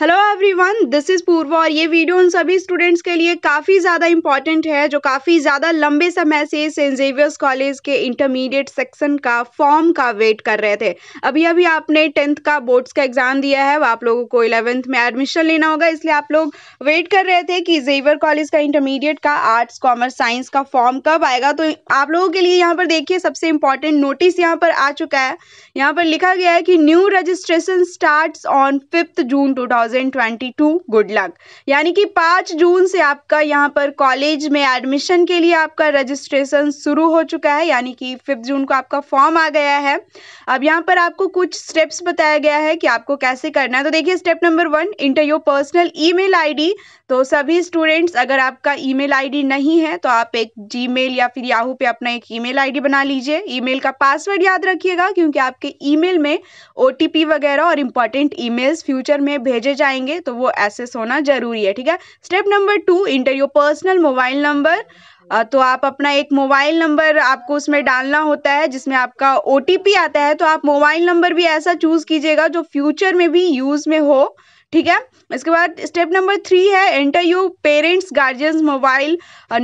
hello everyone this is Purva और ये video उन सभी स्टूडेंट्स के लिए काफ़ी ज़्यादा इंपॉर्टेंट है जो काफ़ी ज़्यादा लंबे समय से सेंट जेवियर्स कॉलेज के इंटरमीडिएट सेक्शन का फॉर्म का वेट कर रहे थे अभी अभी आपने टेंथ का बोर्ड्स का एग्ज़ाम दिया है आप लोगों को इलेवेंथ में एडमिशन लेना होगा इसलिए आप लोग वेट कर रहे थे कि जेवियर कॉलेज का इंटरमीडिएट का आर्ट्स कॉमर्स साइंस का फॉर्म कब आएगा तो आप लोगों के लिए यहाँ पर देखिए सबसे इंपॉर्टेंट नोटिस यहाँ पर आ चुका है यहाँ पर लिखा गया है कि new registration start on fifth June to 2022 good luck यानी कि 5 जून से आपका यहाँ पर कॉलेज में एडमिशन के लिए आपका रजिस्ट्रेशन शुरू हो चुका है यानी कि फिफ्थ जून को आपका फॉर्म आ गया है अब यहाँ पर आपको कुछ स्टेप्स बताया गया है कि आपको कैसे करना है तो देखिए step number one enter your personal email तो सभी स्टूडेंट्स अगर आपका ई मेल नहीं है तो आप एक जी या फिर याहू पे अपना एक ई मेल बना लीजिए ई का पासवर्ड याद रखिएगा क्योंकि आपके ई में ओटीपी वगैरह और इम्पॉर्टेंट ई फ्यूचर में भेजे जाएंगे तो वो एसेस होना जरूरी है ठीक है step number two enter your personal mobile number तो आप अपना एक मोबाइल नंबर आपको उसमें डालना होता है जिसमें आपका ओ आता है तो आप मोबाइल नंबर भी ऐसा चूज़ कीजिएगा जो फ्यूचर में भी यूज़ में हो ठीक है इसके बाद स्टेप नंबर थ्री है enter you parents guardians mobile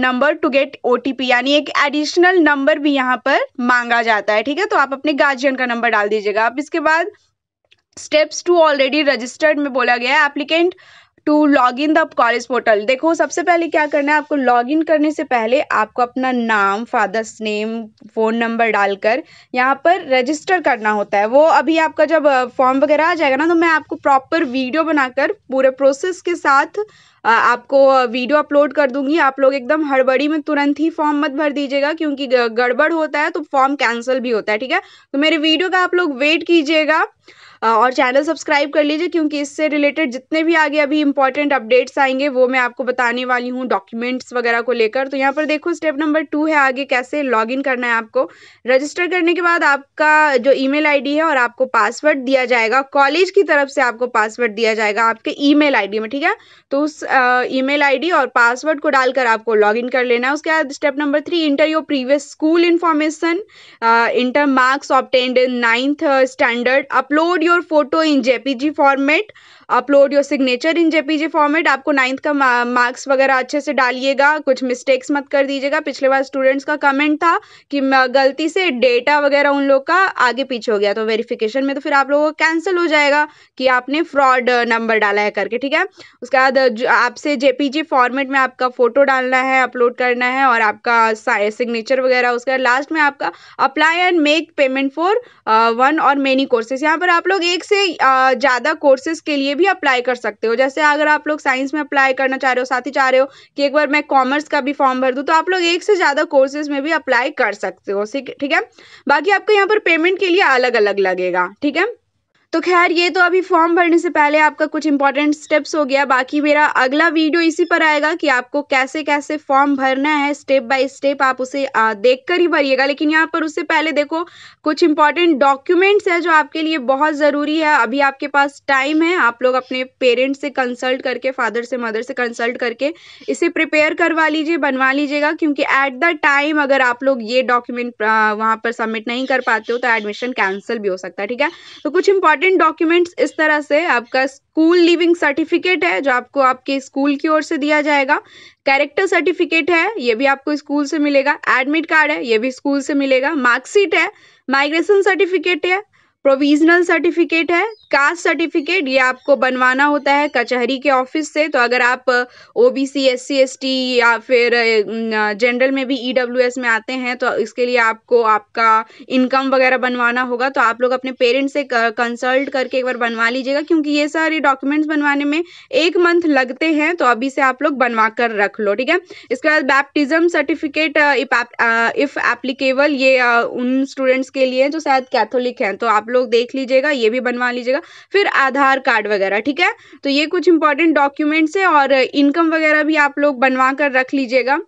number to get ओ यानी एक एडिशनल नंबर भी यहाँ पर मांगा जाता है ठीक है तो आप अपने गार्जियन का नंबर डाल दीजिएगा आप इसके बाद स्टेप्स टू ऑलरेडी रजिस्टर्ड में बोला गया है applicant to log in the college portal देखो सबसे पहले क्या करना है आपको लॉग इन करने से पहले आपको अपना नाम फादर्स नेम फ़ोन नंबर डालकर यहाँ पर रजिस्टर करना होता है वो अभी आपका जब फॉर्म वगैरह आ जाएगा ना तो मैं आपको प्रॉपर वीडियो बनाकर पूरे प्रोसेस के साथ आपको वीडियो अपलोड कर दूंगी आप लोग एकदम हड़बड़ी में तुरंत ही फॉर्म मत भर दीजिएगा क्योंकि गड़बड़ होता है तो फॉर्म कैंसिल भी होता है ठीक है तो मेरे वीडियो का आप लोग वेट कीजिएगा और चैनल सब्सक्राइब कर लीजिए क्योंकि इससे रिलेटेड जितने भी आगे अभी इंपॉर्टेंट अपडेट्स आएंगे वो मैं आपको बताने वाली हूँ डॉक्यूमेंट्स वगैरह को लेकर तो यहाँ पर देखो स्टेप नंबर टू है आगे कैसे लॉग इन करना है आपको रजिस्टर करने के बाद आपका जो ईमेल आईडी है और आपको पासवर्ड दिया जाएगा कॉलेज की तरफ से आपको पासवर्ड दिया जाएगा आपके ईमेल आईडी में ठीक है तो उस ईमेल आईडी और पासवर्ड को डालकर आपको लॉगिन कर लेना है उसके बाद step number three enter your previous school information enter marks obtained in ninth standard upload your your photo in jpg format upload your signature in JPG format आपको नाइन्थ का मार्क्स वगैरह अच्छे से डालिएगा कुछ मिस्टेक्स मत कर दीजिएगा पिछले बार स्टूडेंट्स का कमेंट था कि गलती से डेटा वगैरह उन लोग का आगे पीछे हो गया तो वेरिफिकेशन में तो फिर आप लोगों को कैंसिल हो जाएगा कि आपने फ्रॉड नंबर डाला है करके ठीक है उसके बाद आपसे जेपीजी फॉर्मेट में आपका फोटो डालना है अपलोड करना है और आपका सिग्नेचर वगैरह उसके बाद लास्ट में आपका apply and make payment for one और मेनी कोर्सेज यहाँ पर आप लोग एक से ज़्यादा कोर्सेज के लिए भी अप्लाई कर सकते हो जैसे अगर आप लोग साइंस में अप्लाई करना चाह रहे हो साथ ही चाह रहे हो कि एक बार मैं कॉमर्स का भी फॉर्म भर दूँ तो आप लोग एक से ज़्यादा कोर्सेज में भी अप्लाई कर सकते हो ठीक है बाकी आपको यहाँ पर पेमेंट के लिए अलग अलग लगेगा ठीक है तो खैर ये तो अभी फॉर्म भरने से पहले आपका कुछ इंपॉर्टेंट स्टेप्स हो गया बाकी मेरा अगला वीडियो इसी पर आएगा कि आपको कैसे कैसे फॉर्म भरना है स्टेप बाय स्टेप आप उसे देख कर ही भरिएगा लेकिन यहाँ पर उससे पहले देखो कुछ इंपॉर्टेंट डॉक्यूमेंट्स है जो आपके लिए बहुत ज़रूरी है अभी आपके पास टाइम है आप लोग अपने पेरेंट्स से कंसल्ट करके फादर से मदर से कंसल्ट करके इसे प्रिपेयर करवा लीजिए बनवा लीजिएगा क्योंकि एट द टाइम अगर आप लोग ये डॉक्यूमेंट वहाँ पर सबमिट नहीं कर पाते हो तो एडमिशन कैंसिल भी हो सकता है ठीक है तो कुछ इंपॉर्टेंट इम्पोर्टेंट डॉक्यूमेंट्स इस तरह से आपका स्कूल लिविंग सर्टिफिकेट है जो आपको आपके स्कूल की ओर से दिया जाएगा कैरेक्टर सर्टिफिकेट है ये भी आपको स्कूल से मिलेगा एडमिट कार्ड है ये भी स्कूल से मिलेगा मार्कशीट है माइग्रेशन सर्टिफिकेट है प्रोविजनल सर्टिफिकेट है कास्ट सर्टिफिकेट ये आपको बनवाना होता है कचहरी के ऑफिस से तो अगर आप O B C S C S T या फिर जनरल में भी ई डब्ल्यू एस में आते हैं तो इसके लिए आपको आपका इनकम वगैरह बनवाना होगा तो आप लोग अपने पेरेंट्स से कंसल्ट करके एक बार बनवा लीजिएगा क्योंकि ये सारे डॉक्यूमेंट्स बनवाने में एक मंथ लगते हैं तो अभी से आप लोग बनवा कर रख लो ठीक है इसके बाद बैप्टिज्म सर्टिफिकेट इफ एप्लीकेबल ये उन स्टूडेंट्स के लिए जो शायद कैथोलिक हैं तो आप लोग देख लीजिएगा ये भी बनवा लीजिएगा फिर आधार कार्ड वगैरह ठीक है तो ये कुछ इंपॉर्टेंट डॉक्यूमेंट्स है और इनकम वगैरह भी आप लोग बनवा कर रख लीजिएगा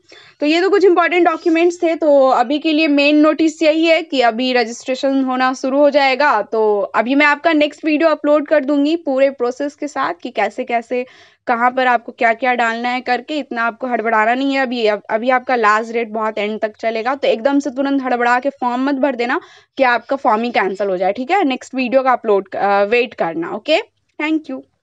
तो ये तो कुछ इंपॉर्टेंट डॉक्यूमेंट्स थे तो अभी के लिए मेन नोटिस यही है कि अभी रजिस्ट्रेशन होना शुरू हो जाएगा तो अभी मैं आपका नेक्स्ट वीडियो अपलोड कर दूंगी पूरे प्रोसेस के साथ कि कैसे कैसे कहाँ पर आपको क्या क्या डालना है करके इतना आपको हड़बड़ाना नहीं है अभी अभी आपका लास्ट डेट बहुत एंड तक चलेगा तो एकदम से तुरंत हड़बड़ा के फॉर्म मत भर देना कि आपका फॉर्म ही कैंसिल हो जाए ठीक है नेक्स्ट वीडियो का अपलोड वेट करना ओके थैंक यू